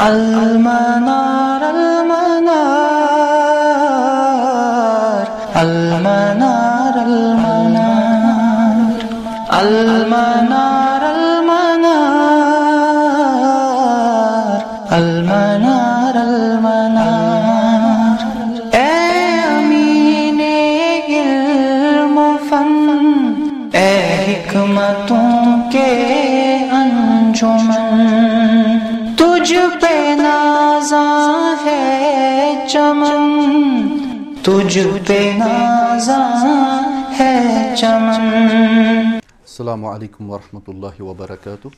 Almanar al तुझ पे नाजा है चमन अलैक्म वरहमतुल्लाहि व बरकातुहू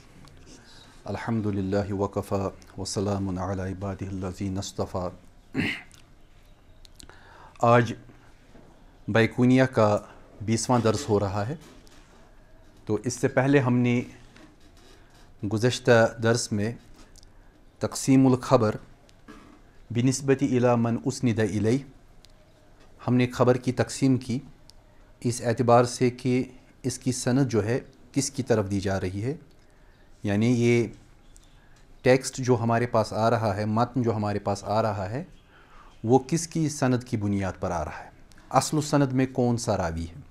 अल्हम्दुलिल्लाहि व कफा व सलामुन अला इबादिहिल्लज़ीन इस्तफा आज बैकूनिया का बीसवां दर्स हो रहा है तो इससे पहले हमने गुज्त दर्स में तकसीमुल ख़बर बनस्बत इला मन उसनद इलई हमने ख़बर की तकसीम की इस एतबार से कि इसकी सनत जो है किसकी तरफ दी जा रही है यानी ये टेक्स्ट जो हमारे पास आ रहा है मतन जो हमारे पास आ रहा है वो किसकी सनद की बुनियाद पर आ रहा है असल सनद में कौन सा रावी है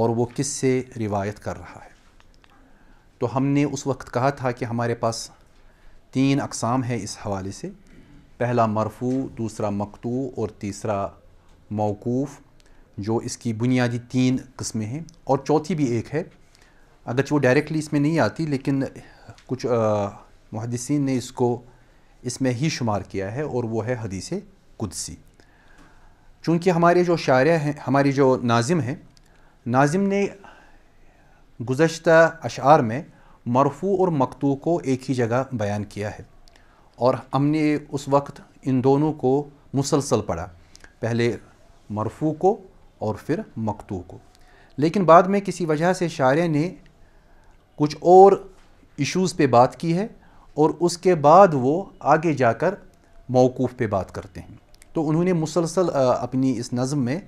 और वो किस से रिवायत कर रहा है तो हमने उस वक्त कहा था कि हमारे पास तीन अकसाम है इस हवाले से पहला मरफू दूसरा मकतू और तीसरा मौकूफ़ जो इसकी बुनियादी तीन कस्में हैं और चौथी भी एक है अगरचे वो डायरेक्टली इसमें नहीं आती लेकिन कुछ मुहदसिन ने इसको इसमें ही शुमार किया है और वो है हदीस कुदसी चूँकि हमारे जो शायर हैं हमारी जो नाजिम हैं नाजिम ने गुज्त अशार में मरफू और मकतू को एक ही जगह बयान किया है और हमने उस वक्त इन दोनों को मुसलसल पढ़ा पहले मरफू को और फिर मकतू को लेकिन बाद में किसी वजह से शायर ने कुछ और इश्यूज़ पे बात की है और उसके बाद वो आगे जाकर मौकूफ़ पे बात करते हैं तो उन्होंने मुसलसल अपनी इस नज़म में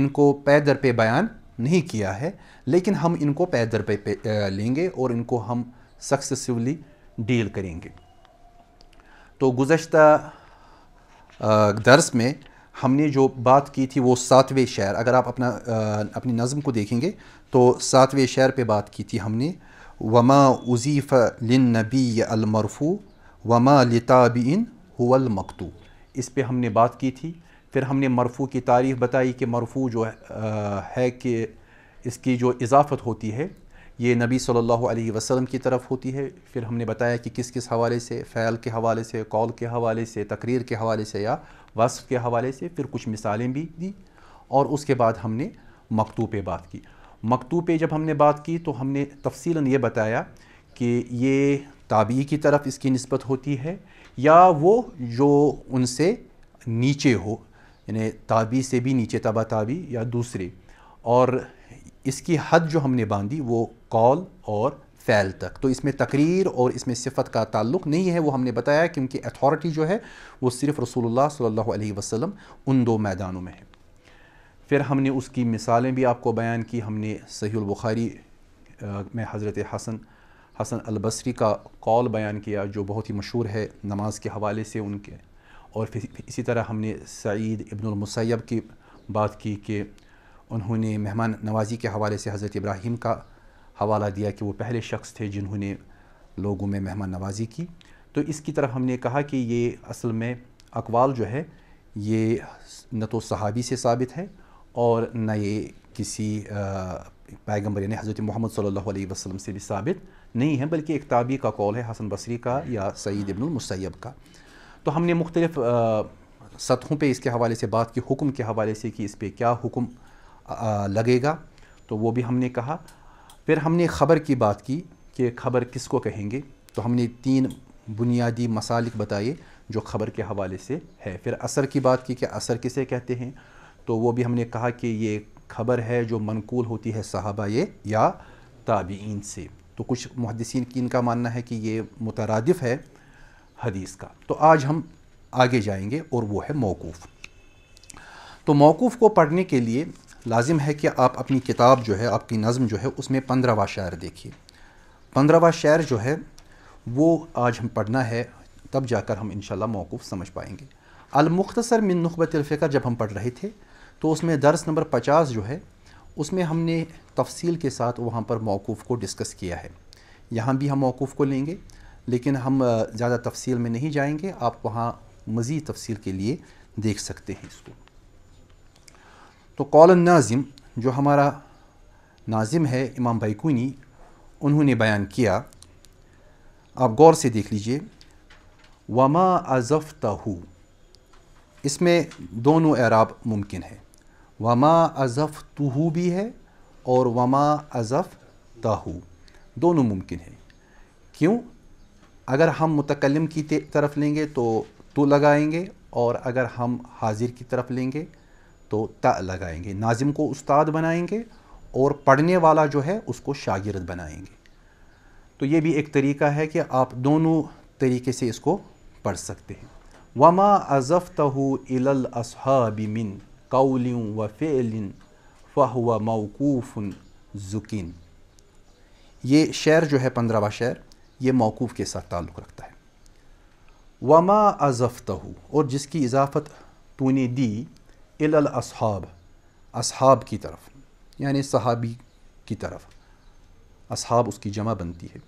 इनको पैदर पे बयान नहीं किया है लेकिन हम इनको पैदर पे, पे लेंगे और इनको हम सक्सेसिवली डील करेंगे तो गुज्त दर्स में हमने जो बात की थी वो सातवें शहर अगर आप अपना अपनी नज़म को देखेंगे तो सातवें शहर पे बात की थी हमने वमा उज़ीफ़ लिन नबी अलमरफ़ू वमा लिताब इन हुमकतू इस पर हमने बात की थी फिर हमने मरफू की तारीफ़ बताई कि मरफू जो है कि इसकी जो इजाफ़त होती है ये नबी सल्लल्लाहु अलैहि वसल्लम की तरफ होती है फिर हमने बताया कि किस किस हवाले से फ़ैल के हवाले से कॉल के हवाले से तकरीर के हवाले से या वस्फ के हवाले से फिर कुछ मिसालें भी दी और उसके बाद हमने मकतू पर बात की मकतू पर जब हमने बात की तो हमने तफसीला ये बताया कि ये ताबी की तरफ इसकी नस्बत होती है या वो जो उनसे नीचे हो यानी ताबी से भी नीचे तबा ताबी या दूसरे और इसकी हद जो हमने बांधी वो कॉल और फ़ैल तक तो इसमें तकरीर और इसमें सिफत का ताल्लुक नहीं है वो हमने बताया क्योंकि अथॉरिटी जो है वो सिर्फ़ रसूलुल्लाह सल्लल्लाहु अलैहि वसल्लम उन दो मैदानों में है फिर हमने उसकी मिसालें भी आपको बयान की हमने सही बुखारी में हज़रत हसन हसन अलबसरी का कॉल बयान किया जो बहुत ही मशहूर है नमाज के हवाले से उनके और फिर इसी तरह हमने सईद इब्नमसैब की बात की कि उन्होंने मेहमान नवाजी के हवाले से हज़रत इब्राहिम का हवाला दिया कि वो पहले शख्स थे जिन्होंने लोगों में मेहमान नवाजी की तो इसकी तरफ हमने कहा कि ये असल में अकवाल जो है ये न तो सहाबी से साबित है और न ये किसी पैगम्बर यानी हज़रत मोहम्मद सल्लल्लाहु अलैहि वसल्लम से भी साबित नहीं है बल्कि एक ताबी का कौल है हसन बसरी का या सईद इबनमसैब का तो हमने मुख्तलिफ़ सतहों पे इसके हवाले से बात की हुक्म के हवाले से कि इस पर क्या हुक्म लगेगा तो वो भी हमने कहा फिर हमने ख़बर की बात की कि ख़बर किसको कहेंगे तो हमने तीन बुनियादी मसालिक बताए जो ख़बर के हवाले से है फिर असर की बात की कि असर किसे कहते हैं तो वो भी हमने कहा कि ये खबर है जो मनकूल होती है साहबा ये या ताबीन से तो कुछ मुहदसिन की इनका मानना है कि ये मुतरदफ़ है हदीस का तो आज हम आगे जाएंगे और वो है मौकूफ़ तो मौकूफ़ को पढ़ने के लिए लाजिम है कि आप अपनी किताब जो है आपकी नज़म जो है उसमें पंद्रहवा शायर देखिए पंद्रहवा शायर जो है वो आज हम पढ़ना है तब जाकर हम इन मौकूफ़ समझ पाएंगे अलमुख्तसर मिन नखबतफ़िक्र जब हम पढ़ रहे थे तो उसमें दर्स नंबर पचास जो है उसमें हमने तफसील के साथ वहाँ पर मौकूफ़ को डिस्कस किया है यहाँ भी हम मौकूफ़ को लेंगे लेकिन हम ज़्यादा तफसील में नहीं जाएंगे आप वहाँ मज़ीद तफसील के लिए देख सकते हैं इसको तो कौल नाजिम जो हमारा नाजिम है इमाम बैकूनी उन्होंने बयान किया आप गौर से देख लीजिए वमा तहू इसमें दोनों एराब मुमकिन है वमा अज़फ़ तुहू भी है और वमा अज़फ़ ताहू दोनों मुमकिन है क्यों अगर हम मुतकलम की तरफ लेंगे तो तो लगाएंगे और अगर हम हाजिर की तरफ लेंगे तो त लगाएंगे नाजिम को उस्ताद बनाएंगे और पढ़ने वाला जो है उसको शागिरद बनाएंगे तो ये भी एक तरीका है कि आप दोनों तरीके से इसको पढ़ सकते हैं वमा अज़फ़ तहू इलाबमिन कौल व फ़िलिन फ़हु मौकूफ़न ज़ुकिन ये शेर जो है पंद्रहवा शेर ये मौकूफ़ के साथ ताल्लुक़ रखता है वमा अज़फ़ और जिसकी इजाफ़त तूने दी इलल असहाब अब की तरफ यानी सहाबी की तरफ अब उसकी जमा बनती है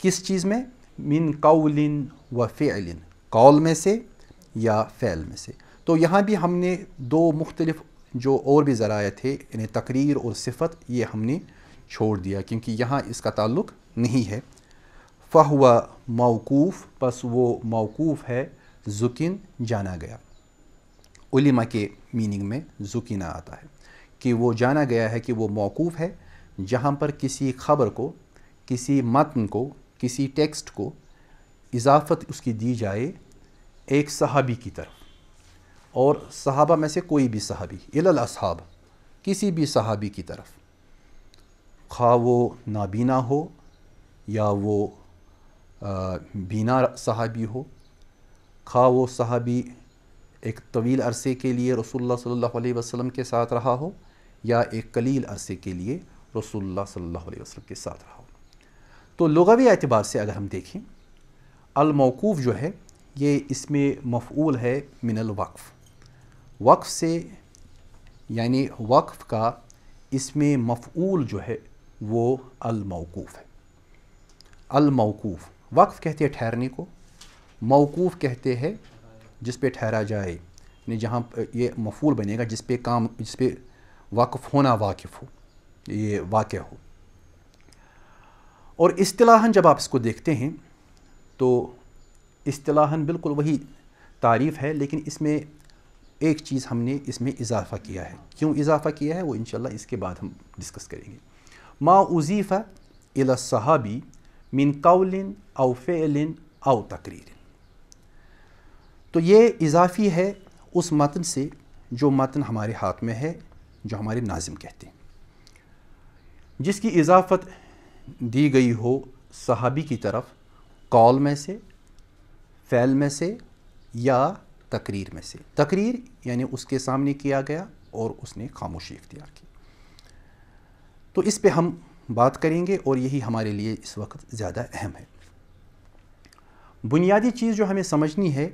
किस चीज़ में मिन कौलिन व फ़ैलिन कौल में से या फ़ैल में से तो यहाँ भी हमने दो मुख्तलफ़ जो और भी ज़रा थे इन्हें तकरीर और सिफत ये हमने छोड़ दिया क्योंकि यहाँ इसका ताल्लुक नहीं है फ़हुआ मौकूफ़ बस वो मौकूफ़ है जुकिन जाना गया उलिमा के मीनिंग में जुकीना आता है कि वो जाना गया है कि वो मौकूफ़ है जहाँ पर किसी ख़बर को किसी मतन को किसी टेक्स्ट को इजाफ़त उसकी दी जाए एक सहाबी की तरफ और सहाबा में से कोई भी सहाबी इलल असहाब किसी भी सहाबी की तरफ खा वो नाबीना हो या वो बीना सहाबी हो खा वो सहाबी एक तवील अरसे के लिए रसूलुल्लाह सल्लल्लाहु के साथ रहा हो या एक कलील अरसे के लिए रसोल्ला सल्लल्लाहु के साथ रहा हो तो लगावी एतबार से अगर हम देखें अलमौकूफ़ जो है ये इसमें मफूल है मिनल वक्फ़ वक्फ़ से यानी वक्फ़ का इसमें मफूल जो है वो अलमौकूफ़ है अलमौकूफ़ वक्फ़ कहते हैं ठहरने को मौकूफ़ कहते हैं जिस पे ठहरा जाए यानी जहाँ ये मफूल बनेगा जिस पे काम जिस पे वाकफ़ होना वाकिफ़ हो ये वाक़ हो और असलाहन जब आप इसको देखते हैं तो असलाहन बिल्कुल वही तारीफ़ है लेकिन इसमें एक चीज़ हमने इसमें इजाफ़ा किया है क्यों इजाफ़ा किया है वो इन इसके बाद हम डिस्कस करेंगे मा उज़ीफ़ा इला सहाबी मिन कौलिन अव फ़ेलिन अव तकरीर तो ये इजाफी है उस मतन से जो मतन हमारे हाथ में है जो हमारे नाजिम कहते हैं जिसकी इजाफत दी गई हो सहाबी की तरफ कॉल में से फ़ैल में से या तकरीर में से तकरीर यानी उसके सामने किया गया और उसने खामोशी इख्तियार की तो इस पे हम बात करेंगे और यही हमारे लिए इस वक्त ज़्यादा अहम है बुनियादी चीज़ जो हमें समझनी है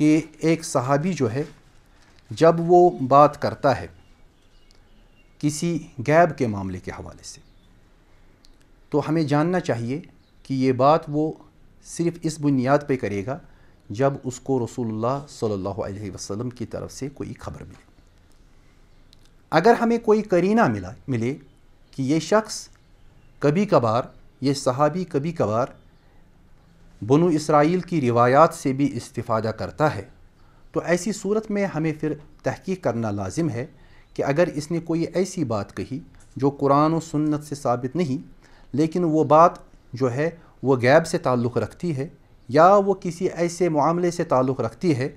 कि एक सहाबी जो है जब वो बात करता है किसी गैब के मामले के हवाले से तो हमें जानना चाहिए कि ये बात वो सिर्फ़ इस बुनियाद पे करेगा जब उसको रसूलुल्लाह सल्लल्लाहु अलैहि वसल्लम की तरफ से कोई खबर मिले अगर हमें कोई करीना मिला मिले कि ये शख्स कभी कभार ये सहाबी कभी कभार बनु इसराइल की रिवायात से भी इस्तीफ़ादा करता है तो ऐसी सूरत में हमें फिर तहकीक करना लाजिम है कि अगर इसने कोई ऐसी बात कही जो कुरान और सुन्नत से साबित नहीं लेकिन वो बात जो है वो गैब से ताल्लुक़ रखती है या वो किसी ऐसे मामले से ताल्लुक़ रखती है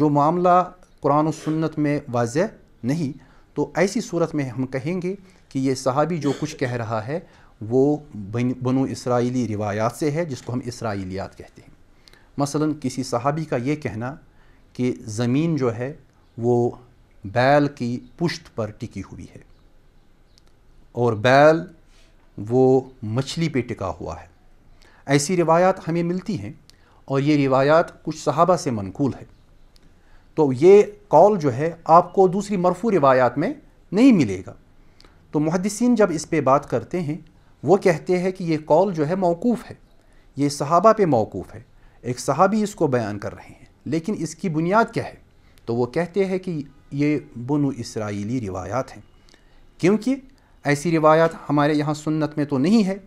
जो मामला कुरान और सुन्नत में वाज नहीं तो ऐसी सूरत में हम कहेंगे कि ये सहाबी जो कुछ कह रहा है वो बन बनो इसराइली रिवायात से है जिसको हम इसराइलियात कहते हैं मसलन किसी सहाबी का ये कहना कि ज़मीन जो है वो बैल की पुश्त पर टिकी हुई है और बैल वो मछली पे टिका हुआ है ऐसी रिवायात हमें मिलती हैं और ये रिवायात कुछ सहाबा से मनकूल है तो ये कॉल जो है आपको दूसरी मरफू रिवायात में नहीं मिलेगा तो मुहदसिन जब इस पर बात करते हैं वो कहते हैं कि ये कौल जो है मौकूफ़ है ये सहाबा पे मौकूफ़ है एक सहाबी इसको बयान कर रहे हैं लेकिन इसकी बुनियाद क्या है तो वो कहते हैं कि ये बनु इसराइली रिवायात हैं क्योंकि ऐसी रिवायात हमारे यहाँ सुन्नत में तो नहीं है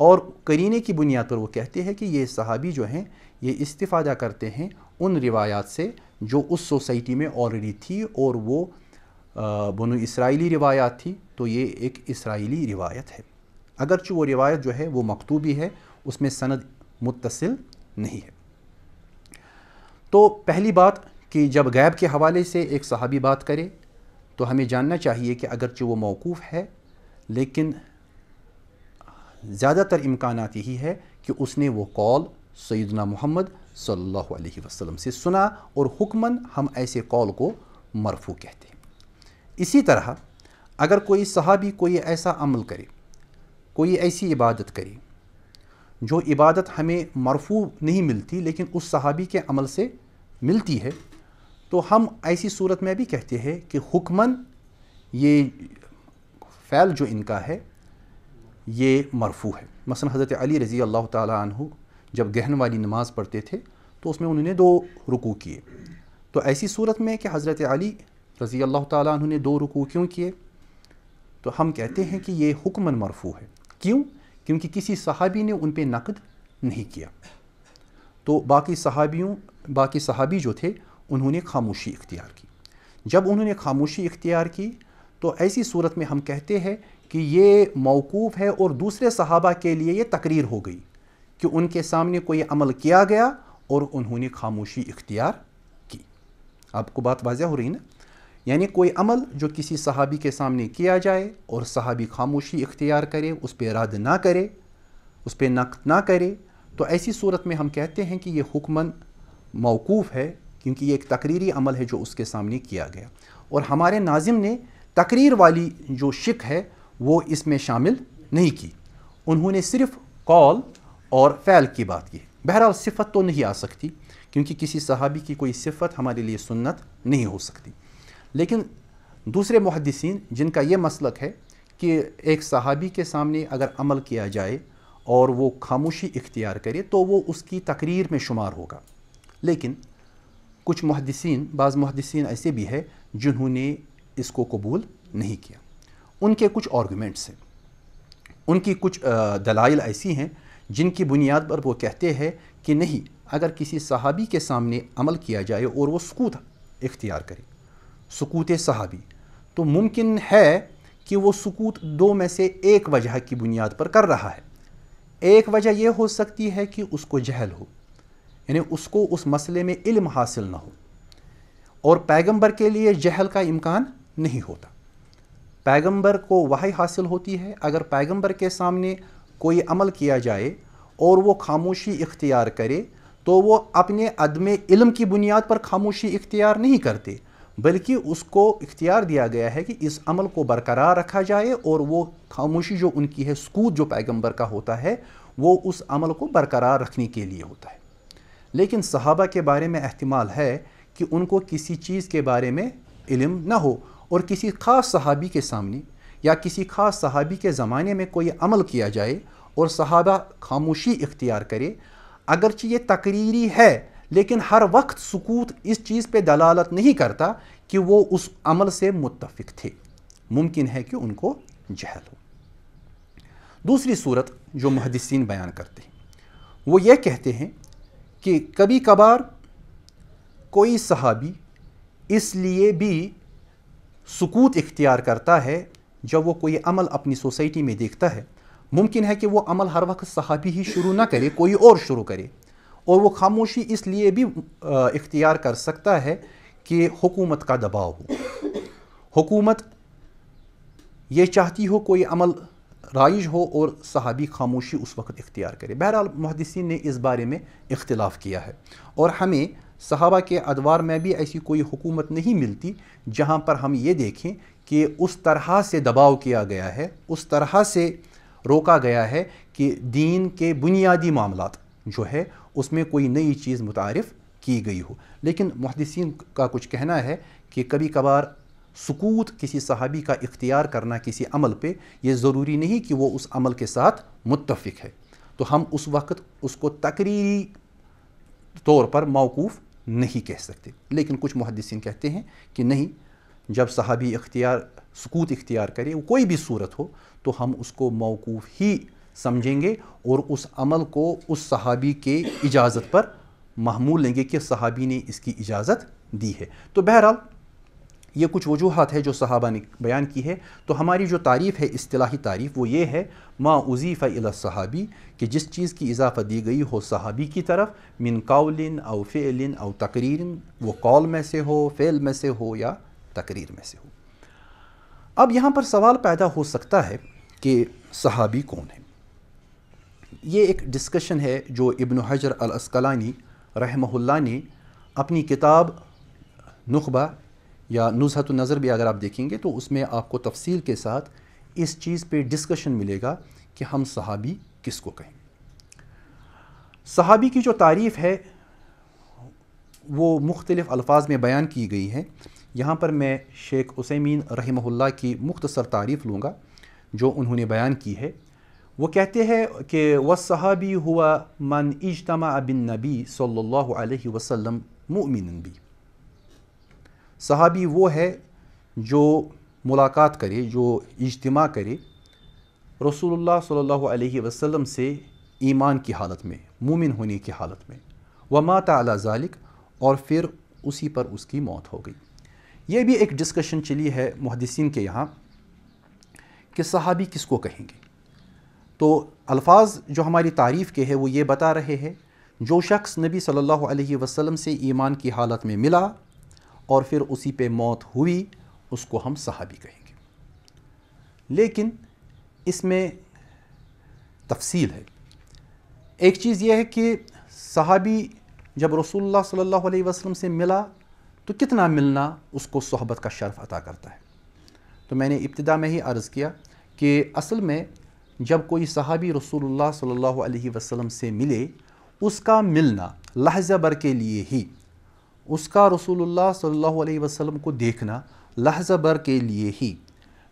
और करीने की बुनियाद पर वो कहते हैं कि ये सहाबी जो हैं ये इस्तिफ़ादा करते हैं उन रिवायात से जो उस सोसाइटी में ऑलरेडी थी और वो बनु इसराइली रिवायात थी तो ये एक इसराइली रिवायत है अगरचि वो रिवायत जो है वो मकतूबी है उसमें सनद मुतसिल नहीं है तो पहली बात कि जब गैब के हवाले से एक सहाबी बात करे तो हमें जानना चाहिए कि अगरचि वो मौकूफ़ है लेकिन ज़्यादातर इम्कान यही है कि उसने वो कॉल सैदना मोहम्मद सल्लल्लाहु अलैहि वसल्लम से सुना और हुक्मन हम ऐसे कॉल को मरफू कहते हैं इसी तरह अगर कोई सहाबी कोई ऐसा अमल करे कोई ऐसी इबादत करे जो इबादत हमें मरफू नहीं मिलती लेकिन उस सहाबी के अमल से मिलती है तो हम ऐसी सूरत में भी कहते हैं कि हुक्मन ये फ़ैल जो इनका है ये मरफू है मसन हज़रत अली रज़ी अल्लाह तु जब गहन वाली नमाज़ पढ़ते थे तो उसमें उन्होंने दो रुकू किए तो ऐसी सूरत में कि हज़रत अली रज़ी अल्लाह तु ने दो रुकू क्यों किए तो हम कहते हैं कि ये हुक्मन मरफू है क्यों क्योंकि किसी सहाबी ने उन पर नकद नहीं किया तो बाकी सहाबियों बाकी सहाबी जो थे उन्होंने खामोशी इख्तियार की जब उन्होंने खामोशी इख्तियार की तो ऐसी सूरत में हम कहते हैं कि ये मौकूफ़ है और दूसरे सहाबा के लिए ये तकरीर हो गई कि उनके सामने कोई अमल किया गया और उन्होंने खामोशी इख्तियार की आपको बात वाजह हो रही ना यानी कोई अमल जो किसी सहाबी के सामने किया जाए और सहाबी खामोशी इख्तियार करे उस पर रद्द ना करे उस पर नक्त ना करे तो ऐसी सूरत में हम कहते हैं कि ये हुक्मन मौकूफ़ है क्योंकि ये एक तकरीरी अमल है जो उसके सामने किया गया और हमारे नाजिम ने तकरीर वाली जो शिक है वो इसमें शामिल नहीं की उन्होंने सिर्फ कॉल और फ़ैल की बात की बहरहाल सिफत तो नहीं आ सकती क्योंकि किसी सहाबी की कोई सिफत हमारे लिए सुन्नत नहीं हो सकती लेकिन दूसरे मुहदसिन जिनका ये मसलक है कि एक सहाबी के सामने अगर अमल किया जाए और वो खामोशी इख्तियार करे तो वो उसकी तकरीर में शुमार होगा लेकिन कुछ मुहदसिन बाज़ मुहदसिन ऐसे भी है जिन्होंने इसको कबूल नहीं किया उनके कुछ आर्गूमेंट्स हैं उनकी कुछ दलाइल ऐसी हैं जिनकी बुनियाद पर वो कहते हैं कि नहीं अगर किसी सहाबी के सामने अमल किया जाए और वो सकूत इख्तियार करे सकूत सहाबी तो मुमकिन है कि वो सकूत दो में से एक वजह की बुनियाद पर कर रहा है एक वजह यह हो सकती है कि उसको जहल हो यानी उसको उस मसले में इल्म हासिल ना हो और पैगंबर के लिए जहल का इम्कान नहीं होता पैगंबर को वही हासिल होती है अगर पैगंबर के सामने कोई अमल किया जाए और वो खामोशी इख्तियार करे तो वो अपने अदम इल्म की बुनियाद पर खामोशी इख्तियार नहीं करते बल्कि उसको इख्तियार दिया गया है कि इस अमल को बरकरार रखा जाए और वो खामोशी जो उनकी है सकूत जो पैगंबर का होता है वो उस अमल को बरकरार रखने के लिए होता है लेकिन सहाबा के बारे में अहतमाल है कि उनको किसी चीज़ के बारे में इलम ना हो और किसी ख़ास सहाबी के सामने या किसी ख़ास सहाबी के ज़माने में कोई अमल किया जाए और सहाबा खामोशी इख्तियार करे अगरचि ये तकरीरी है लेकिन हर वक्त सकूत इस चीज़ पे दलालत नहीं करता कि वो उस अमल से मुतफिक थे मुमकिन है कि उनको जहल हो दूसरी सूरत जो मुहदसिन बयान करते हैं वो ये कहते हैं कि कभी कभार कोई सहाबी इसलिए भी सकूत इख्तियार करता है जब वो कोई अमल अपनी सोसाइटी में देखता है मुमकिन है कि वो अमल हर वक्त सहाबी ही शुरू ना करे कोई और शुरू करे और वो खामोशी इसलिए भी इख्तियार कर सकता है कि हुकूमत का दबाव हो हुकूमत ये चाहती हो कोई अमल राइज हो और सहाबी खामोशी उस वक्त इख्तियार करे बहरहाल महदसिन ने इस बारे में इख्तलाफ किया है और हमें सहाबा के अदवार में भी ऐसी कोई हुकूमत नहीं मिलती जहाँ पर हम ये देखें कि उस तरह से दबाव किया गया है उस तरह से रोका गया है कि दीन के बुनियादी मामलात जो है उसमें कोई नई चीज़ मुतारफ़ की गई हो लेकिन मुहदसिन का कुछ कहना है कि कभी कभार सकूत किसी सहाबी का इख्तियार करना किसी अमल पे यह ज़रूरी नहीं कि वो उस अमल के साथ मुतफिक है तो हम उस वक्त उसको तकरीरी तौर पर मौकूफ़ नहीं कह सकते लेकिन कुछ मुहदसिन कहते हैं कि नहीं जब सहाबी इख्तियार सकूत इख्तियार करे कोई भी सूरत हो तो हम उसको मौकूफ़ ही समझेंगे और उस अमल को उस सहाबी के इजाज़त पर महमूल लेंगे कि सहाबी ने इसकी इजाज़त दी है तो बहरहाल ये कुछ वजूहत है जो सहाबा ने बयान की है तो हमारी जो तारीफ़ है असलाही तारीफ़ वो ये है मा उज़ीफ़ा अला सहाबी कि जिस चीज़ की इजाफा दी गई हो सहाबी की तरफ मिन काउलिन अव फ़ेलिन अव तकरीर वो कौल में से हो फ़ेल में से हो या तकरीर में से हो अब यहाँ पर सवाल पैदा हो सकता है कि सहाबी कौन है ये एक डिस्कशन है जो इबन हजर अलस्कलानी रहमहुल्ला ने अपनी किताब नुखबा या नुजहत नज़र भी अगर आप देखेंगे तो उसमें आपको तफसील के साथ इस चीज़ पे डिस्कशन मिलेगा कि हम सहाबी किसको कहें सहाबी की जो तारीफ़ है वो मुख्तलिफ़ अल्फाज में बयान की गई है यहाँ पर मैं शेख उसमीन रहमहुल्ला की मुख्तसर तारीफ़ लूँगा जो उन्होंने बयान की है वो कहते हैं कि व सहाबी हुआ मन इजतमा बिन नबी सल्ला वसल्लम मुमिन भी सहाबी वो है जो मुलाकात करे जो इजतमा करे रसूलुल्लाह सल्लल्लाहु अलैहि वसल्लम से ईमान की हालत में मुमिन होने की हालत में व माता अला ज़ालिक और फिर उसी पर उसकी मौत हो गई ये भी एक डिस्कशन चली है मुहदसिन के यहाँ कि सहाबी किसको कहेंगे तो अल्फाज जो हमारी तारीफ़ के है वो ये बता रहे हैं जो शख्स नबी सल्लल्लाहु अलैहि वसल्लम से ईमान की हालत में मिला और फिर उसी पे मौत हुई उसको हम सहाबी कहेंगे लेकिन इसमें तफसील है एक चीज़ यह है कि सहाबी जब रसूलुल्लाह सल्लल्लाहु अलैहि वसल्लम से मिला तो कितना मिलना उसको सोहबत का शर्फ अता करता है तो मैंने इब्तदा में ही अर्ज़ किया कि असल में जब कोई सहाबी रसूलुल्लाह सल्लल्लाहु अलैहि वसल्लम से मिले उसका मिलना लहजा भर के लिए ही उसका रसूलुल्लाह सल्लल्लाहु अलैहि वसल्लम को देखना लहजा भर के लिए ही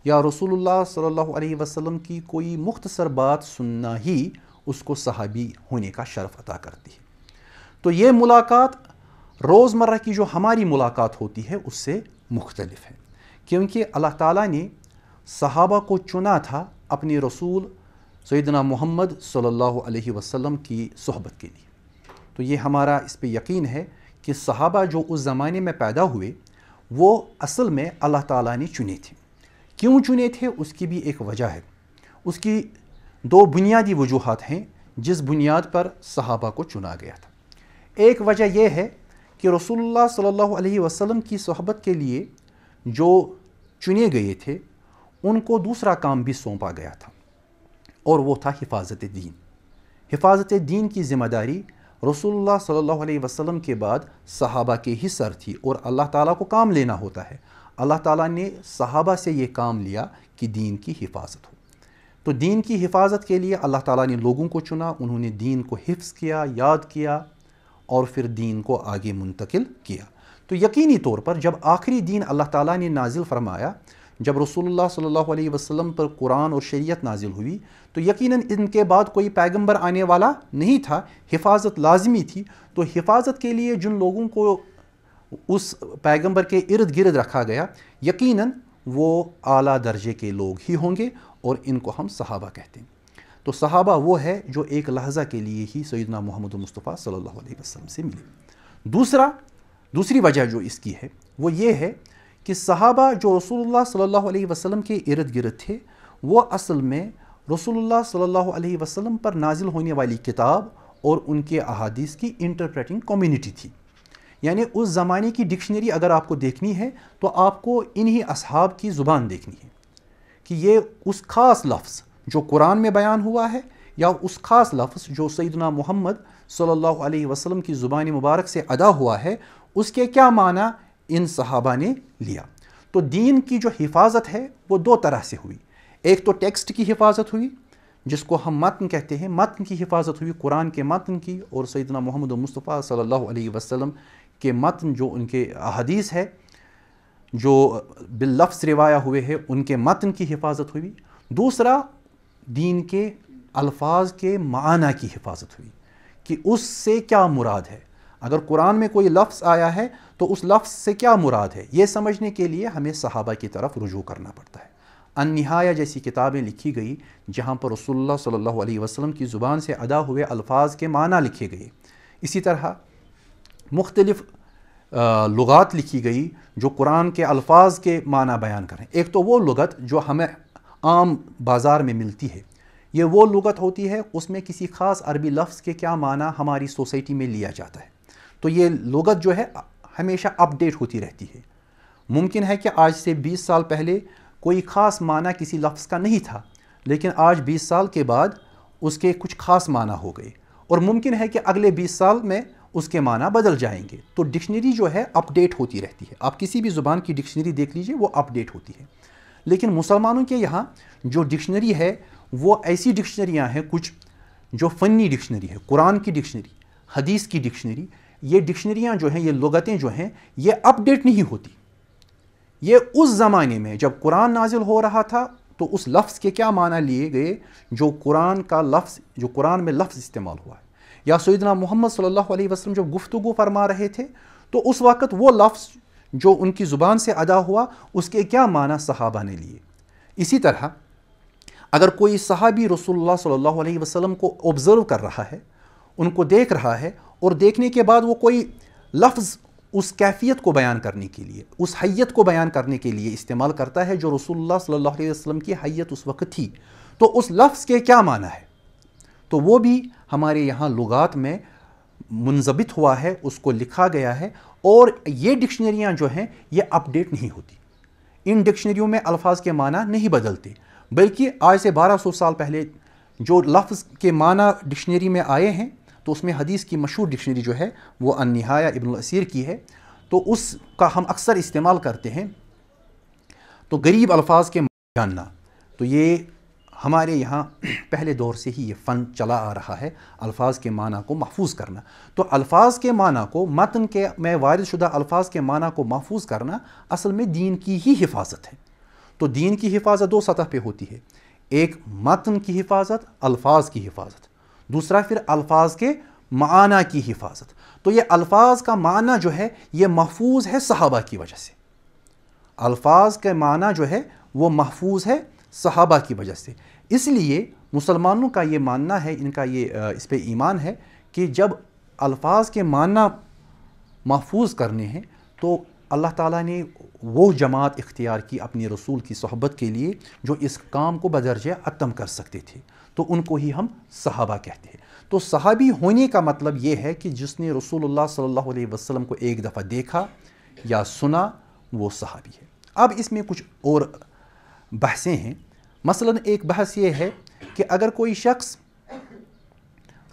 या रसूलुल्लाह सल्लल्लाहु अलैहि वसल्लम की कोई मुख्तसर बात सुनना ही उसको सहाबी होने का शर्फ अता करती है तो ये मुलाकात रोज़मर्रा की जो हमारी मुलाकात होती है उससे मुख्तलफ है क्योंकि अल्लाह ताला ने सहाबा को चुना था अपने रसूल सैदना मोहम्मद सल्लल्लाहु अलैहि वसल्लम की सहबत के लिए तो ये हमारा इस पर यकीन है कि सहाबा जो उस ज़माने में पैदा हुए वो असल में अल्लाह ताला ने चुने थे क्यों चुने थे उसकी भी एक वजह है उसकी दो बुनियादी वजूहत हैं जिस बुनियाद पर सहाबा को चुना गया था एक वजह यह है कि रसूल सल्ला अलैहि की सहबत के लिए जो चुने गए थे उनको दूसरा काम भी सौंपा गया था और वो था हिफाजत दीन हिफाजत दीन की ज़िम्मेदारी रसोल्ला सल्लल्लाहु अलैहि वसल्लम के बाद सहाबा के ही सर थी और अल्लाह ताला को काम लेना होता है अल्लाह ताला ने सहाबा से ये काम लिया कि दीन की हिफाजत हो तो दीन की हिफाजत के लिए अल्लाह ताला ने लोगों को चुना उन्होंने दीन को हिफ्स किया याद किया और फिर दीन को आगे मुंतकिल किया तो यकीनी तौर पर जब आखिरी दीन अल्लाह ताला ने नाजिल फरमाया जब रसूलुल्लाह सल्लल्लाहु अलैहि वसल्लम पर कुरान और शरीयत नाजिल हुई तो यकीनन इनके बाद कोई पैगंबर आने वाला नहीं था हिफाजत लाजमी थी तो हिफाजत के लिए जिन लोगों को उस पैगंबर के इर्द गिर्द रखा गया यकीनन वो आला दर्जे के लोग ही होंगे और इनको हम सहाबा कहते हैं तो सहाबा वो है जो एक लहजा के लिए ही सैदना मोहम्मद मुस्तफ़ा सल्लल्लाहु अलैहि वसल्लम से मिले दूसरा दूसरी वजह जो इसकी है वो ये है कि सहाबा जो रसूलुल्लाह सल्लल्लाहु अलैहि वसल्लम के इर्द गिर्द थे वो असल में रसूलुल्लाह सल्लल्लाहु अलैहि वसल्लम पर नाजिल होने वाली किताब और उनके अहादीस की इंटरप्रेटिंग कम्युनिटी थी यानी उस ज़माने की डिक्शनरी अगर आपको देखनी है तो आपको इन्हीं असहाब की ज़ुबान देखनी है कि ये उस ख़ास लफ्ज़ जो कुरान में बयान हुआ है या उस ख़ास लफ्ज़ जो सैदना मोहम्मद सल्लल्लाहु अलैहि वसल्लम की ज़ुबान मुबारक से अदा हुआ है उसके क्या माना इन सहाबा ने लिया तो दीन की जो हिफाजत है वो दो तरह से हुई एक तो टेक्स्ट की हिफाजत हुई जिसको हम मतन कहते हैं मतन की हिफाजत हुई कुरान के मतन की और सैदना मोहम्मद मुस्तफ़ा सल्लल्लाहु अलैहि वसल्लम के मतन जो उनके अहदीस है जो लफ्स रिवाया हुए है उनके मतन की हिफाजत हुई दूसरा दीन के अल्फाज के माना की हिफाजत हुई कि उससे क्या मुराद है अगर कुरान में कोई लफ्ज़ आया है तो उस लफ्ज़ से क्या मुराद है ये समझने के लिए हमें सहाबा की तरफ रुजू करना पड़ता है अनहाया जैसी किताबें लिखी गई जहाँ पर रसोल्ला सल्ला वसम की ज़ुबान से अदा हुए अल्फाज के माना लिखे गए इसी तरह मुख्तलफ़ लगात लिखी गई जो कुरान के अल्फाज के माना बयान करें एक तो वो लगत जो हमें आम बाज़ार में मिलती है ये वो लगत होती है उसमें किसी ख़ास अरबी लफ्ज़ के क्या माना हमारी सोसाइटी में लिया जाता है तो ये लगत जो है हमेशा अपडेट होती रहती है मुमकिन है कि आज से 20 साल पहले कोई ख़ास माना किसी लफ्ज़ का नहीं था लेकिन आज 20 साल के बाद उसके कुछ ख़ास माना हो गए और मुमकिन है कि अगले 20 साल में उसके माना बदल जाएंगे तो डिक्शनरी जो है अपडेट होती रहती है आप किसी भी ज़ुबान की डिक्शनरी देख लीजिए वो अपडेट होती है लेकिन मुसलमानों के यहाँ जो डिक्शनरी है वो ऐसी डिक्शनरियाँ हैं कुछ जो फ़नी डिक्शनरी है कुरान की डिक्शनरी हदीस की डिक्शनरी ये डिक्शनरियाँ जो हैं ये लगतें जो हैं ये अपडेट नहीं होती ये उस ज़माने में जब कुरान नाजिल हो रहा था तो उस लफ्ज़ के क्या माना लिए गए जो कुरान का लफ्ज़ जो कुरान में लफ्ज़ इस्तेमाल हुआ है या सैदना मोहम्मद सल्लल्लाहु अलैहि वसल्लम जब गुफ्तु फरमा रहे थे तो उस वक़्त वो लफ्ज़ जो उनकी ज़ुबान से अदा हुआ उसके क्या माना सहाबा ने लिए इसी तरह अगर कोई सहाबी रसोल्ला सल्ला वसलम को ऑब्ज़र्व कर रहा है उनको देख रहा है और देखने के बाद वो कोई लफ्ज़ उस कैफियत को बयान करने के लिए उस हैत को बयान करने के लिए इस्तेमाल करता है जो रसूलुल्लाह सल्लल्लाहु अलैहि वसल्लम की हैत उस वक्त थी तो उस लफ्ज़ के क्या माना है तो वो भी हमारे यहाँ लुगात में मुंजबित हुआ है उसको लिखा गया है और ये डिक्शनरियाँ जो हैं ये अपडेट नहीं होती इन डिक्शनरियों में अल्फाज के माना नहीं बदलते बल्कि आज से 1200 साल पहले जो लफ्ज़ के माना डिक्शनरी में आए हैं तो उसमें हदीस की मशहूर डिक्शनरी जो है वो अनहाया इबन असीर की है तो उसका हम अक्सर इस्तेमाल करते हैं तो गरीब अल्फाज के जानना तो ये हमारे यहाँ पहले दौर से ही ये फ़न चला आ रहा है अल्फाज के माना को महफूज करना तो अल्फाज के माना को मतन के में वारद शुदा अल्फाज के माना को महफूज करना असल में दीन की ही हिफाजत है तो दीन की हिफाजत दो सतह पे होती है एक मतन की हिफाजत अल्फाज की हिफाजत दूसरा फिर अल्फाज के माना की हिफाजत तो ये अल्फाज का माना जो है ये महफूज है सहाबा की वजह से अल्फाज के माना जो है वो महफूज है सहाबा की वजह से इसलिए मुसलमानों का ये मानना है इनका ये इस पर ईमान है कि जब अल्फाज के माना महफूज करने हैं तो अल्लाह ताला ने वो जमात इख्तियार की अपने रसूल की सहबत के लिए जो इस काम को बदरज अतम कर सकते थे तो उनको ही हम सहाबा कहते हैं तो सहाबी होने का मतलब ये है कि जिसने रसूलुल्लाह सल्लल्लाहु अलैहि वसल्लम को एक दफ़ा देखा या सुना वो सहाबी है अब इसमें कुछ और बहसें हैं मसलन एक बहस ये है कि अगर कोई शख्स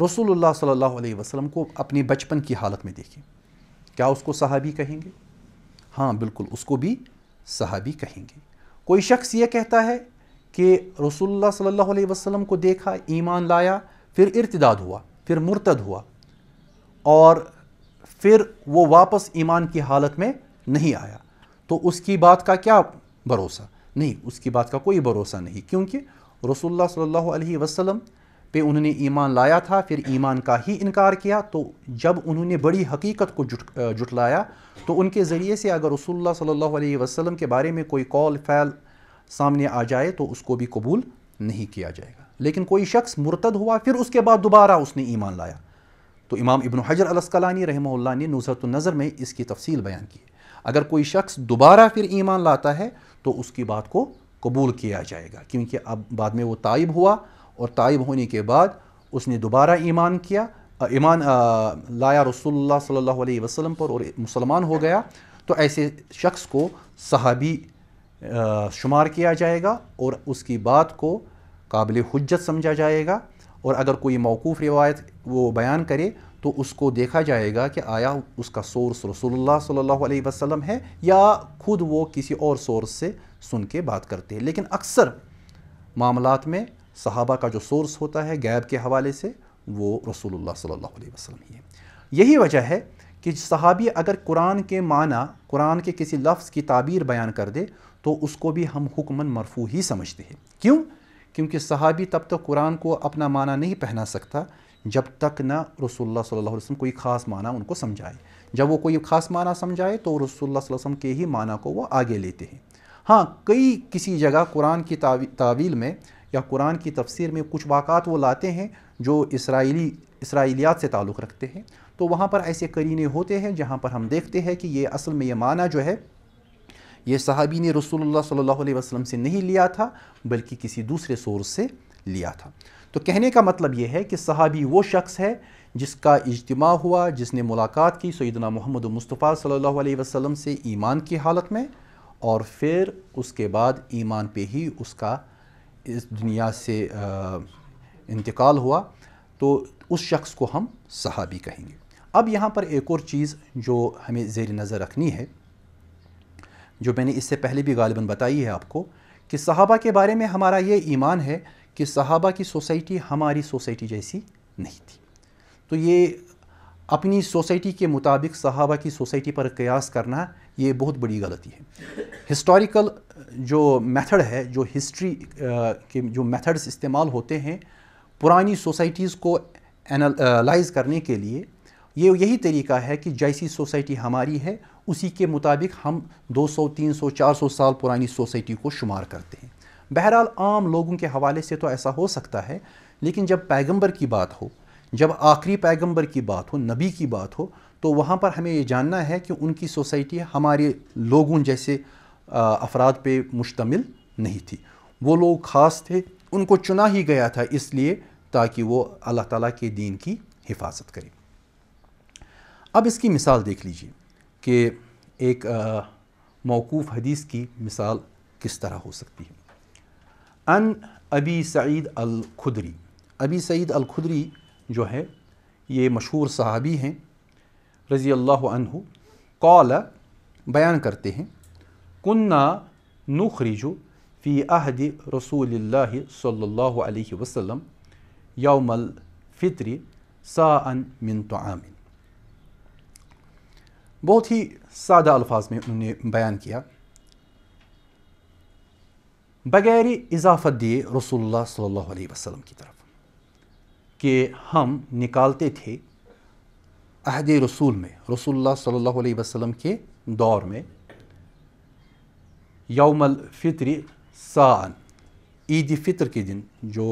रसूलुल्लाह सल्लल्लाहु अलैहि वसल्लम को अपने बचपन की हालत में देखे क्या उसको सहाबी कहेंगे हाँ बिल्कुल उसको भी सहाबी कहेंगे कोई शख्स ये कहता है कि रसोल्ला सल्ह अलैहि को देखा ईमान लाया फिर इर्तदाद हुआ फिर मुर्तद हुआ और फिर वो वापस ईमान की हालत में नहीं आया तो उसकी बात का क्या भरोसा नहीं उसकी बात का कोई भरोसा नहीं क्योंकि रसोल्ला सल्लल्लाहु वसलम पे उन्होंने ईमान लाया था फिर ईमान का ही इनकार किया तो जब उन्होंने बड़ी हकीकत को जुट जुटलाया तो उनके ज़रिए से अगर रसोल्ला सल्ला वसलम के बारे में कोई कॉल फैल सामने आ जाए तो उसको भी कबूल नहीं किया जाएगा लेकिन कोई शख्स मुर्तद हुआ फिर उसके बाद दोबारा उसने ईमान लाया तो इमाम इबन हजर अलस्कलानी रहमल्ला ने नुसरत नज़र में इसकी तफसील बयान की अगर कोई शख्स दोबारा फिर ईमान लाता है तो उसकी बात को कबूल किया जाएगा क्योंकि अब बाद में वो ताइब हुआ और ताइब होने के बाद उसने दोबारा ईमान किया ईमान लाया रसोल्ला सल्ला वसम पर और मुसलमान हो गया तो ऐसे शख्स को सहाबी शुमार किया जाएगा और उसकी बात को काबिल हजत समझा जाएगा और अगर कोई मौकूफ़ रिवायत वो बयान करे तो उसको देखा जाएगा कि आया उसका सोर्स रसूलुल्लाह सल्लल्लाहु अलैहि वसल्लम है या खुद वो किसी और सोर्स से सुन के बात करते हैं लेकिन अक्सर मामलात में सहाबा का जो सोर्स होता है गैब के हवाले से वो रसूलुल्लाह सल्लल्लाहु अलैहि वसल्लम ही है यही वजह है कि सहाबी अगर कुरान के माना कुरान के किसी लफ्ज़ की ताबीर बयान कर दे तो उसको भी हम हुक्मन मरफू ही समझते हैं क्यों क्योंकि सहाबी तब तक कुरान को अपना माना नहीं पहना सकता जब तक ना रसोल्ला सल्लल्लाहु कोई ख़ास माना उनको समझाए जब वो कोई ख़ास माना समझाए तो रसोल्ला वसम के ही माना को वो आगे लेते हैं हाँ कई किसी जगह कुरान की तावी, तावील में या कुरान की तफसीर में कुछ वाक़ात वो लाते हैं जो इसराइली इसराइलियात से ताल्लुक़ रखते हैं तो वहाँ पर ऐसे करीने होते हैं जहाँ पर हम देखते हैं कि ये असल में ये माना जो है ये सहाबी ने रसूलुल्लाह सल्लल्लाहु अलैहि वसल्लम से नहीं लिया था बल्कि किसी दूसरे सोर्स से लिया था तो कहने का मतलब ये है कि सहाबी वो शख्स है जिसका इजतमा हुआ जिसने मुलाकात की सैदना मोहम्मद मुस्तफ़ा सल्ला वसलम से ईमान की हालत में और फिर उसके बाद ईमान पर ही उसका इस दुनिया से इंतकाल हुआ तो उस शख्स को हम सहाबी कहेंगे अब यहाँ पर एक और चीज़ जो हमें जेर नज़र रखनी है जो मैंने इससे पहले भी गालिबा बताई है आपको कि सहाबा के बारे में हमारा ये ईमान है कि सहाबा की सोसाइटी हमारी सोसाइटी जैसी नहीं थी तो ये अपनी सोसाइटी के मुताबिक सहाबा की सोसाइटी पर कयास करना ये बहुत बड़ी गलती है हिस्टोरिकल जो मेथड है जो हिस्ट्री के जो मेथड्स इस्तेमाल होते हैं पुरानी सोसाइटीज़ को एनालाइज करने के लिए ये यही तरीका है कि जैसी सोसाइटी हमारी है उसी के मुताबिक हम 200, 300, 400 साल पुरानी सोसाइटी को शुमार करते हैं बहरहाल आम लोगों के हवाले से तो ऐसा हो सकता है लेकिन जब पैगंबर की बात हो जब आखिरी पैगंबर की बात हो नबी की बात हो तो वहाँ पर हमें ये जानना है कि उनकी सोसाइटी हमारे लोगों जैसे अफराद पे मुश्तमिल नहीं थी वो लोग ख़ास थे उनको चुना ही गया था इसलिए ताकि वो अल्लाह ताला के दीन की हिफाजत करें अब इसकी मिसाल देख लीजिए कि एक मौकूफ़ हदीस की मिसाल किस तरह हो सकती है अन अबी सईद अल खुदरी अबी सईद अल खुदरी जो है ये मशहूर सहाबी हैं रज़ी अल्लाह कौल बयान करते हैं कुन्ना नुखरिजो फ़ी अहद रसूल सल्ला वसम यौमल फ़ितरी सा अन मिन तो आमिन बहुत ही सादा अल्फाज में उन्होंने बयान किया बगैर इजाफत दिए रसोल्ला सल्ला वसलम की तरफ कि हम निकालते थे अहद रसूल में रसोल्ला सल्ला वसलम के दौर में यौमल फितरी सान ईद फितर के दिन जो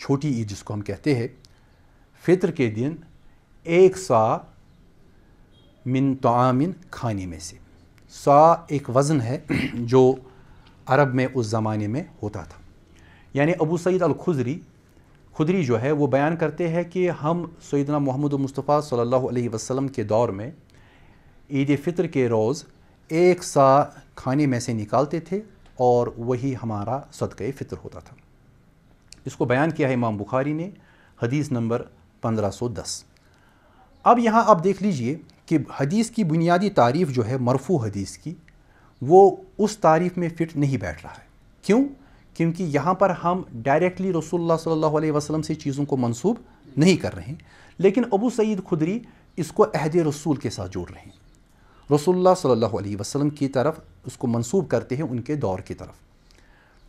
छोटी ईद जिसको हम कहते हैं फितर के दिन एक सा मिन तोमिन खाने में से सा एक वज़न है जो अरब में उस ज़माने में होता था यानी अबू सईद खुजरी खुदरी जो है वो बयान करते हैं कि हम सैदना मोहम्मद मुस्तफ़ा सल्लल्लाहु अलैहि वसल्लम के दौर में ईद फ़ितर के रोज़ एक सा खाने में से निकालते थे और वही हमारा सदक़ फ़ितर होता था इसको बयान किया है इमाम बुखारी ने हदीस नंबर 1510 अब यहाँ आप देख लीजिए कि हदीस की बुनियादी तारीफ़ जो है मरफू हदीस की वो उस तारीफ़ में फ़िट नहीं बैठ रहा है क्यों क्योंकि यहाँ पर हम डायरेक्टली रसोल्ला सल्ला वसलम से चीज़ों को मनसूब नहीं कर रहे हैं लेकिन अबू सईद खुदरी इसको अहद रसूल के साथ जोड़ रहे हैं रसोल्ला सल्ला वसलम की तरफ उसको मनसूब करते हैं उनके दौर की तरफ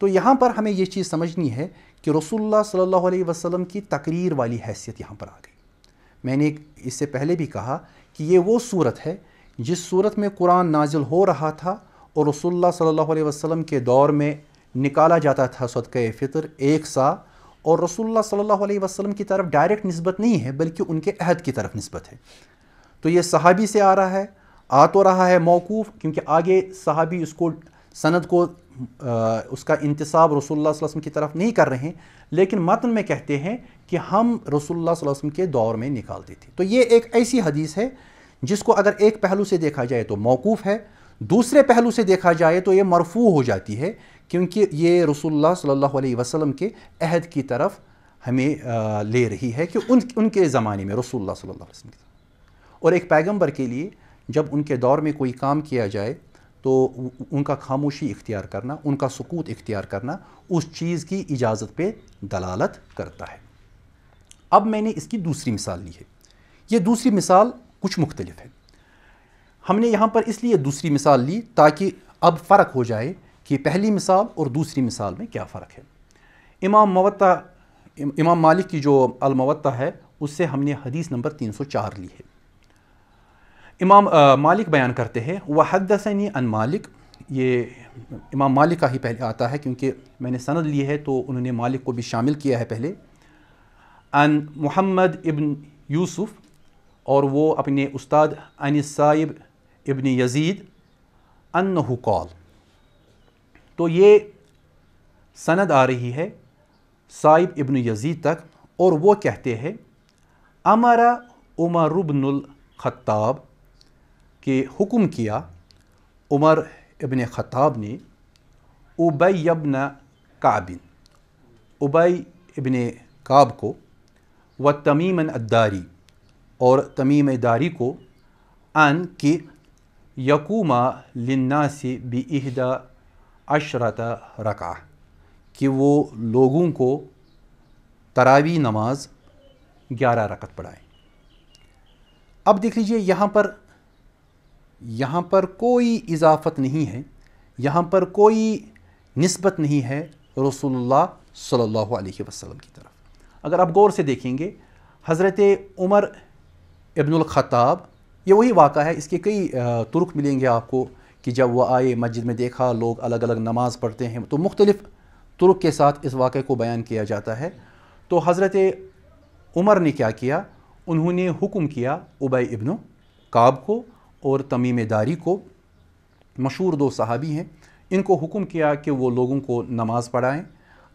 तो यहाँ पर हमें ये चीज़ समझनी है कि रसोल्ला सल्ला वसलम की तकरीर वाली हैसियत यहाँ पर आ गई मैंने इससे पहले भी कहा कि ये वो सूरत है जिस सूरत में कुरान नाजिल हो रहा था और रसोल्ला सल्ह वसलम के दौर में निकाला जाता था सदक़ फ़ितर एक सा और रसोल्ला सल्ह वसम की तरफ डायरेक्ट नस्बत नहीं है बल्कि उनके अहद की तरफ नस्बत है तो ये सहाबी से आ रहा है आ तो रहा है मौकूफ़ क्योंकि आगे सहाबी उसको सनद को आ, उसका इंतसाब रसोल्ला वसम की तरफ नहीं कर रहे हैं लेकिन मतन में कहते हैं कि हम रसोल्ला वसम के दौर में निकालते थे तो ये एक ऐसी हदीस है जिसको अगर एक पहलू से देखा जाए तो मौकूफ़ है दूसरे पहलू से देखा जाए तो ये मरफू हो जाती है क्योंकि ये रसोल्ला सल्लल्लाहु अलैहि के अहद की तरफ हमें आ, ले रही है कि उन उनके ज़माने में रसोल्ला सल्लल्लाहु अलैहि और एक पैगम्बर के लिए जब उनके दौर में कोई काम किया जाए तो उनका खामोशी इख्तियार करना उनका सकूत इख्तियार करना उस चीज़ की इजाज़त पे दलालत करता है अब मैंने इसकी दूसरी मिसाल ली है ये दूसरी मिसाल कुछ मुख्तलिफ है हमने यहाँ पर इसलिए दूसरी मिसाल ली ताकि अब फ़र्क हो जाए कि पहली मिसाल और दूसरी मिसाल में क्या फ़र्क है इमाम मवत्ता इमाम मालिक की जो अलमवत्ता है उससे हमने हदीस नंबर 304 ली है इमाम आ, मालिक बयान करते हैं वह हदसनी अन मालिक ये इमाम मालिक का ही पहले आता है क्योंकि मैंने सनद ली है तो उन्होंने मालिक को भी शामिल किया है पहले एंड मोहम्मद इब्न यूसुफ और वो अपने उस्ताद अन साहिब इब्न यजीद अन हुकाल तो ये सनद आ रही है साइब इब्न यजीद तक और वो कहते हैं अमरा उमर उबन ख़त्ताब के हुक्म किया उमर इबन ख़त्ताब ने उबई यबन काबिन उबई इबन काब को व तमीम अद्दारी और तमीम दारी को अन कि यकूमा लन्नासी बहदा अशरत रका कि वो लोगों को तरावी नमाज ग्यारह रकत पढ़ाए अब देख लीजिए यहाँ पर यहाँ पर कोई इजाफत नहीं है यहाँ पर कोई नस्बत नहीं है रसोल्ला सल्ला वसलम की तरफ अगर आप गौर से देखेंगे हज़रत उमर इब्नुलख़ाब ये वही वाक़ा है इसके कई तुर्क मिलेंगे आपको कि जब वह आए मस्जिद में देखा लोग अलग अलग नमाज़ पढ़ते हैं तो मुख्तलिफ़ तुर्क के साथ इस वाक़े को बयान किया जाता है तो हज़रत उमर ने क्या किया उन्होंने हुक्म किया उबई इब्न काब को और तमीम दारी को मशहूर दो सहाबी हैं इनको हुक्म किया कि वो लोगों को नमाज़ पढ़ाएँ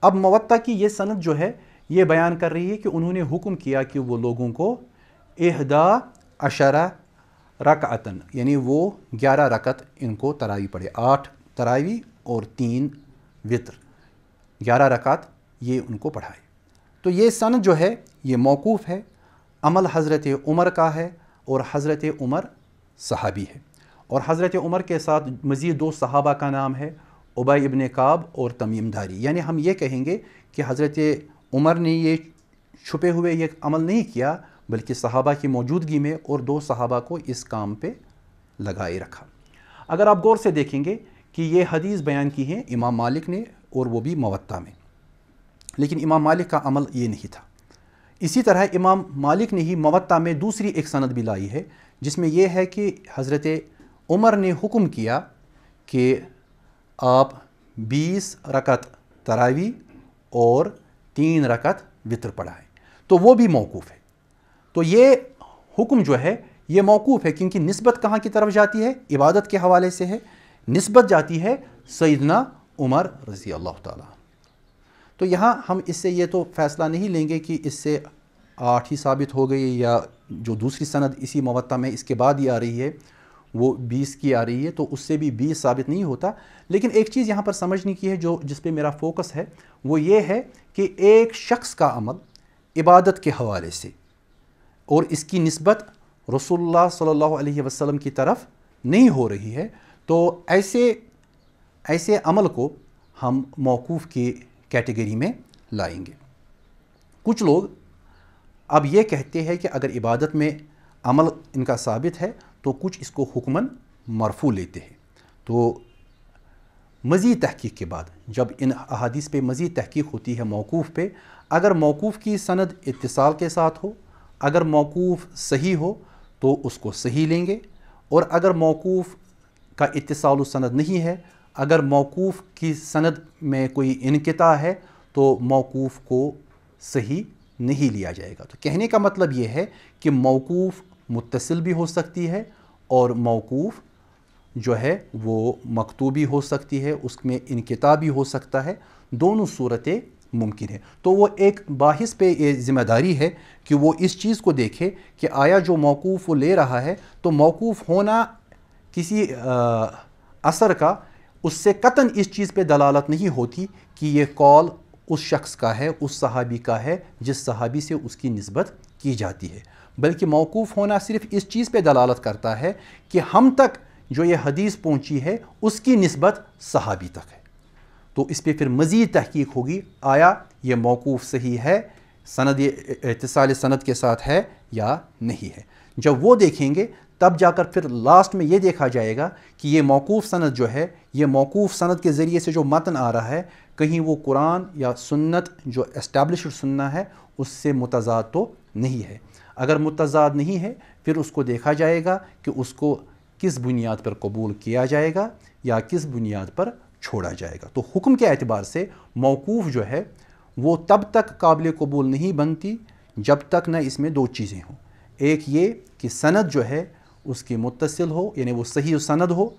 अब मवत्ता की ये सनत जो है ये बयान कर रही है कि उन्होंने हुक्म किया कि वो लोगों को एहदा अशरा रकअतन यानी वो ग्यारह रकत इनको तरावी पड़े आठ तरावी और तीन वित्र ग्यारह रकत ये उनको पढ़ाए तो ये सन जो है ये मौकूफ़ है अमल हज़रत उमर का है और हज़रत उमर सहाबी है और हज़रत उमर के साथ मज़ीद दो सहाबा का नाम है उबई इबन काब और धारी यानी हम ये कहेंगे कि हज़रत उमर ने ये छुपे हुए ये अमल नहीं किया बल्कि सहाबा की मौजूदगी में और दो सहाबा को इस काम पे लगाए रखा अगर आप गौर से देखेंगे कि ये हदीस बयान की है इमाम मालिक ने और वो भी मवत्ता में लेकिन इमाम मालिक का अमल ये नहीं था इसी तरह इमाम मालिक ने ही मवत्ता में दूसरी एक सनद भी लाई है जिसमें यह है कि हज़रत उमर ने हुक्म किया कि आप 20 रकत तरावी और तीन रकत वितर पढ़ाए तो वो भी मौकूफ़ है तो ये हुक्म जो है ये मौकूफ़ है क्योंकि नस्बत कहाँ की तरफ जाती है इबादत के हवाले से है नस्बत जाती है सईदना उमर रज़ी अल्लाह त तो यहाँ हम इससे ये तो फ़ैसला नहीं लेंगे कि इससे आठ ही साबित हो गई या जो दूसरी सनद इसी मवत्ता में इसके बाद ही आ रही है वो 20 की आ रही है तो उससे भी 20 साबित नहीं होता लेकिन एक चीज़ यहाँ पर समझने की है जो जिस पे मेरा फोकस है वो ये है कि एक शख्स का अमल इबादत के हवाले से और इसकी नस्बत रसोल्ला सल्लल्लाहु अलैहि की तरफ नहीं हो रही है तो ऐसे ऐसे अमल को हम मौकूफ़ के कैटेगरी में लाएंगे कुछ लोग अब ये कहते हैं कि अगर इबादत में अमल इनका साबित है तो कुछ इसको हुक्मन मरफू लेते हैं तो मज़ीद तहकीक के बाद जब इन अहादीस पे मज़ीद तहकीक होती है मौकूफ़ पे अगर मौकूफ़ की सनद इतसाल के साथ हो अगर मौकूफ़ सही हो तो उसको सही लेंगे और अगर मौकूफ़ का इतसाल सनद नहीं है अगर मौकूफ़ की सनद में कोई इनकता है तो मौकूफ़ को सही नहीं लिया जाएगा तो कहने का मतलब ये है कि मौकूफ़ मुतसिल भी हो सकती है और मौकूफ़ जो है वो मकतूबी हो सकती है उसमें इनकता भी हो सकता है दोनों सूरतें मुमकिन है तो वो एक बाहिस पे ये ज़िम्मेदारी है कि वो इस चीज़ को देखे कि आया जो मौकूफ़ वो ले रहा है तो मौकूफ़ होना किसी आ, असर का उससे कतन इस चीज़ पे दलालत नहीं होती कि ये कॉल उस शख्स का है उस सहाबी का है जिस सहाबी से उसकी नस्बत की जाती है बल्कि मौकूफ़ होना सिर्फ इस चीज़ पे दलालत करता है कि हम तक जो ये हदीस पहुंची है उसकी नस्बत सहाबी तक है तो इस पर फिर मज़ीद तहकीक होगी आया ये मौकूफ़ सही है सनद इतसाल सनद के साथ है या नहीं है जब वो देखेंगे तब जाकर फिर लास्ट में ये देखा जाएगा कि ये मौकूफ़ सनद जो है ये मौकूफ़ सनद के ज़रिए से जो मतन आ रहा है कहीं वो कुरान या सुन्नत जो इस्टेब्लिश सुनना है उससे मुतजाद तो नहीं है अगर मुतजाद नहीं है फिर उसको देखा जाएगा कि उसको किस बुनियाद पर कबूल किया जाएगा या किस बुनियाद पर छोड़ा जाएगा तो हुक्म के अतबार से मौकूफ़ जो है वो तब तक काबिल कबूल नहीं बनती जब तक न इसमें दो चीज़ें हों एक ये कि सनद जो है उसकी मुतसिल हो यानी वो सही सनद हो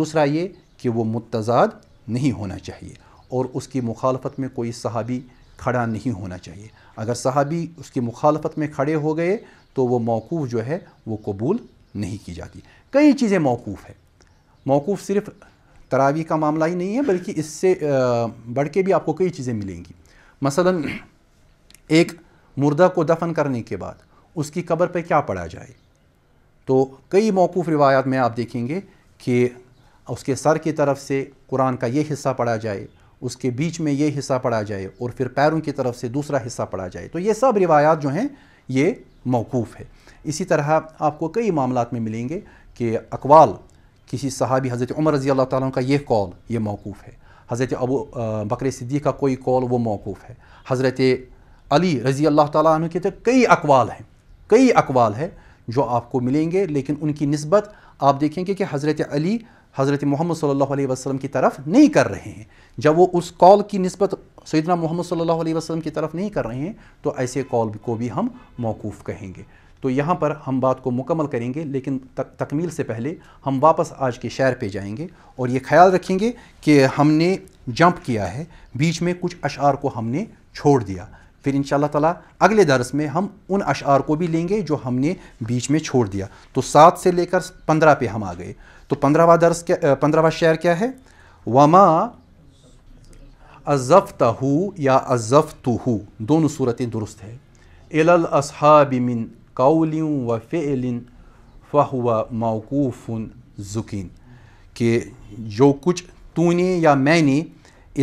दूसरा ये कि वो मुतजाद नहीं होना चाहिए और उसकी मुखालफत में कोई सहाबी खड़ा नहीं होना चाहिए अगर सहाबी उसकी मुखालफत में खड़े हो गए तो वो मौकूफ़ जो है वो कबूल नहीं की जाती कई चीज़ें मौकूफ़ है मौकूफ़ सिर्फ़ तरावी का मामला ही नहीं है बल्कि इससे बढ़ के भी आपको कई चीज़ें मिलेंगी मसलन एक मुर्दा को दफन करने के बाद उसकी कब्र पर क्या पढ़ा जाए तो कई मौकूफ़ रिवायात में आप देखेंगे कि उसके सर की तरफ से कुरान का ये हिस्सा पढ़ा जाए उसके बीच में ये हिस्सा पढ़ा जाए और फिर पैरों की तरफ से दूसरा हिस्सा पढ़ा जाए तो ये सब रिवायात जो हैं ये मौकूफ़ है इसी तरह आपको कई मामलों में मिलेंगे कि अकवाल किसी सहाबी हज़रत उमर रज़ी अल्लाह ताली का यह कॉल ये मौकूफ़ है हज़रत अबू बकर सिद्दीक का कोई कॉल वो मौकूफ़ है हज़रत अली रज़ी अल्लाह ताली के तो कई अकवाल हैं कई अकवाल हैं जो आपको मिलेंगे लेकिन उनकी नस्बत आप देखेंगे कि हज़रत अली हज़रत मोहम्मद सल्लल्लाहु अलैहि वसल्लम की तरफ नहीं कर रहे हैं जब वो उस कॉल की नस्बत सैदना मोहम्मद सल्लल्लाहु अलैहि वसल्लम की तरफ नहीं कर रहे हैं तो ऐसे कॉल को भी हम मौकूफ़ कहेंगे तो यहाँ पर हम बात को मुकम्मल करेंगे लेकिन तक, तकमील से पहले हम वापस आज के शहर पर जाएंगे और ये ख्याल रखेंगे कि हमने जंप किया है बीच में कुछ अशार को हमने छोड़ दिया फिर इन ताला अगले दरस में हम उन अशार को भी लेंगे जो हमने बीच में छोड़ दिया तो सात से लेकर पंद्रह पे हम आ गए तो पंद्रहवा दर्स क्या पंद्रहवा शेर क्या है वमा अज़फ़तहू या अज़फ़ अज़फ़तहू दोनों सूरतें दुरुस्त है एल असहाबिमिन कौलिन व फ़ेलिन फ़हुआ मौकूफ़ुन ज़ुकीन के जो कुछ तूने या मैंने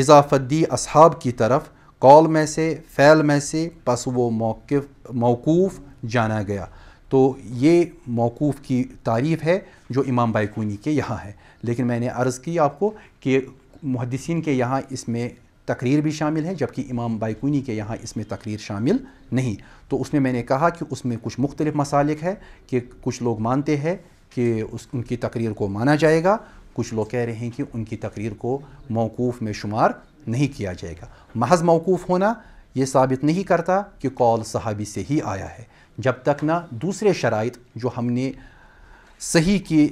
इजाफ़त दी असहाब की तरफ कौल में से फ़ैल में से पस वो मौक़ मौकूफ़ जाना गया तो ये मौकूफ़ की तारीफ़ है जो इमाम बैकूनी के यहाँ है लेकिन मैंने अर्ज़ की आपको कि मुहदसिन के यहाँ इसमें तकरीर भी शामिल है जबकि इमाम बैकूनी के यहाँ इसमें तकरीर शामिल नहीं तो उसमें मैंने कहा कि उसमें कुछ मुख्तलिफ़ मसालिक है कि कुछ लोग मानते हैं कि उस उनकी तकरीर को माना जाएगा कुछ लोग कह रहे हैं कि उनकी तकरीर को मौकूफ़ में शुमार नहीं किया जाएगा महज मौकूफ़ होना ये साबित नहीं करता कि कौल सहाबी से ही आया है जब तक ना दूसरे शराइ जो हमने सही की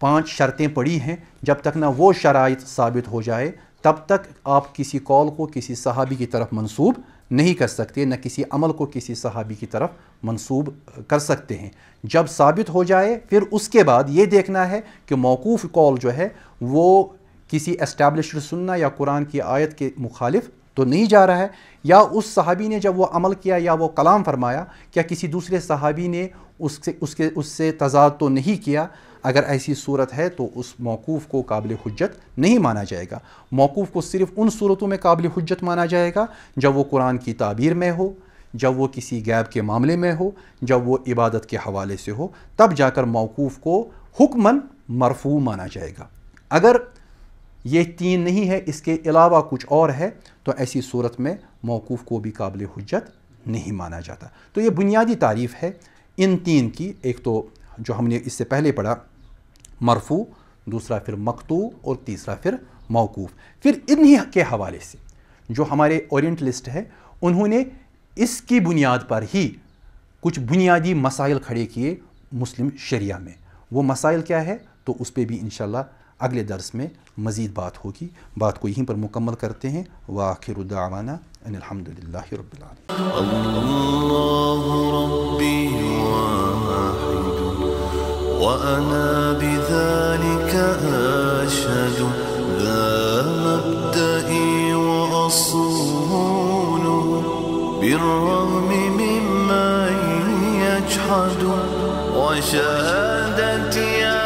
पांच शर्तें पड़ी हैं जब तक ना वो शराइ साबित हो जाए तब तक आप किसी कॉल को किसी सहाबी की तरफ मंसूब नहीं कर सकते न किसी अमल को किसी सहाबी की तरफ मंसूब कर सकते हैं जब साबित हो जाए फिर उसके बाद ये देखना है कि मौकूफ़ कॉल जो है वो किसी एस्टेब्लिश सुनना या कुरान की आयत के मुखालिफ तो नहीं जा रहा है या उस सहाबी ने जब वो अमल किया या वो कलाम फरमाया क्या किसी दूसरे सहाबी ने उसके उसके उससे तजाद तो नहीं किया अगर ऐसी सूरत है तो उस मौकूफ़ को काबिल हजत नहीं माना जाएगा मौकूफ़ को सिर्फ़ उन सूरतों में काबिल हजत माना जाएगा जब वो कुरान की ताबीर में हो जब वो किसी गैब के मामले में हो जब वो इबादत के हवाले से हो तब जाकर मौकूफ़ को हुक्मन मरफू माना जाएगा अगर ये तीन नहीं है इसके अलावा कुछ और है तो ऐसी सूरत में मौकूफ़ को भी काबिल हजत नहीं माना जाता तो ये बुनियादी तारीफ़ है इन तीन की एक तो जो हमने इससे पहले पढ़ा मरफू दूसरा फिर मकतू और तीसरा फिर मौकूफ़ फिर इन्हीं के हवाले से जो हमारे ओरिएंटलिस्ट है उन्होंने इसकी बुनियाद पर ही कुछ बुनियादी मसाइल खड़े किए मुस्लिम शरिया में वो मसाइल क्या है तो उस पर भी इनशाला अगले दर्स में मज़ीद बात होगी बात को यहीं पर मुकम्मल करते हैं व आखिर उदावाना अनिलहमदिल्ला بذلك أشهد ذا مبدئي وأصول بالرغم ممن يجحد وشهادتي